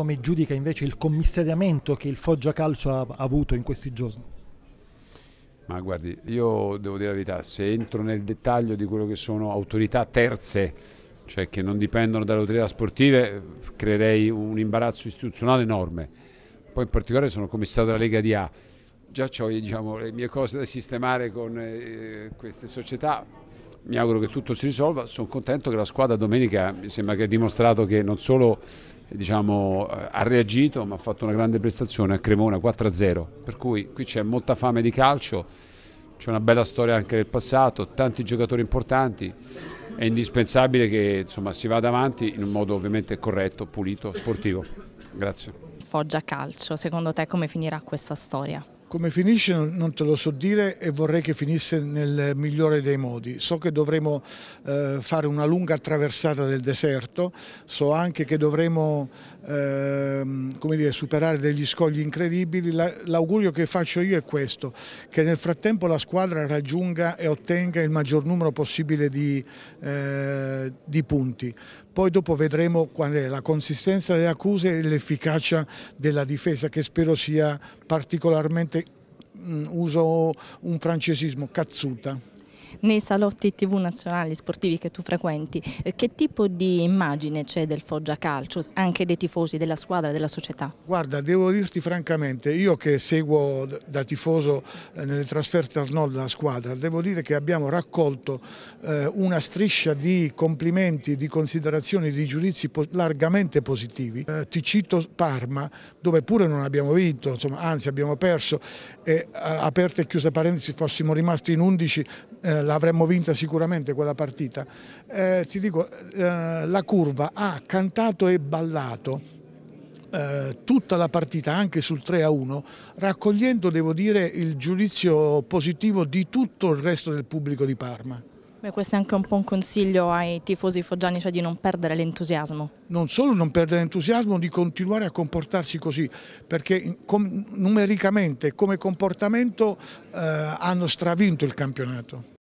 come giudica invece il commissariamento che il Foggia Calcio ha avuto in questi giorni? Ma guardi, io devo dire la verità, se entro nel dettaglio di quello che sono autorità terze, cioè che non dipendono dalle autorità sportive, creerei un imbarazzo istituzionale enorme. Poi in particolare sono commissario della Lega di A, già ho diciamo, le mie cose da sistemare con eh, queste società, mi auguro che tutto si risolva, sono contento che la squadra domenica mi sembra che ha dimostrato che non solo diciamo, eh, ha reagito ma ha fatto una grande prestazione a Cremona 4-0, per cui qui c'è molta fame di calcio, c'è una bella storia anche del passato, tanti giocatori importanti, è indispensabile che insomma, si vada avanti in un modo ovviamente corretto, pulito, sportivo. Grazie. Foggia Calcio, secondo te come finirà questa storia? Come finisce non te lo so dire e vorrei che finisse nel migliore dei modi. So che dovremo eh, fare una lunga attraversata del deserto, so anche che dovremo eh, dire, superare degli scogli incredibili. L'augurio che faccio io è questo, che nel frattempo la squadra raggiunga e ottenga il maggior numero possibile di, eh, di punti. Poi dopo vedremo qual è la consistenza delle accuse e l'efficacia della difesa che spero sia particolarmente Mm, uso un francesismo, cazzuta. Nei salotti TV nazionali sportivi che tu frequenti, eh, che tipo di immagine c'è del Foggia Calcio, anche dei tifosi, della squadra, della società? Guarda, devo dirti francamente, io che seguo da tifoso eh, nelle trasferte al nord la squadra, devo dire che abbiamo raccolto eh, una striscia di complimenti, di considerazioni, di giudizi largamente positivi. Ti cito Parma, dove pure non abbiamo vinto, insomma, anzi abbiamo perso, e aperta e chiusa parentesi fossimo rimasti in 11 l'avremmo vinta sicuramente quella partita. Eh, ti dico, eh, la curva ha cantato e ballato eh, tutta la partita anche sul 3 a 1 raccogliendo devo dire il giudizio positivo di tutto il resto del pubblico di Parma Beh, questo è anche un po' un consiglio ai tifosi foggiani, cioè di non perdere l'entusiasmo. Non solo non perdere l'entusiasmo, di continuare a comportarsi così, perché com numericamente, come comportamento, eh, hanno stravinto il campionato.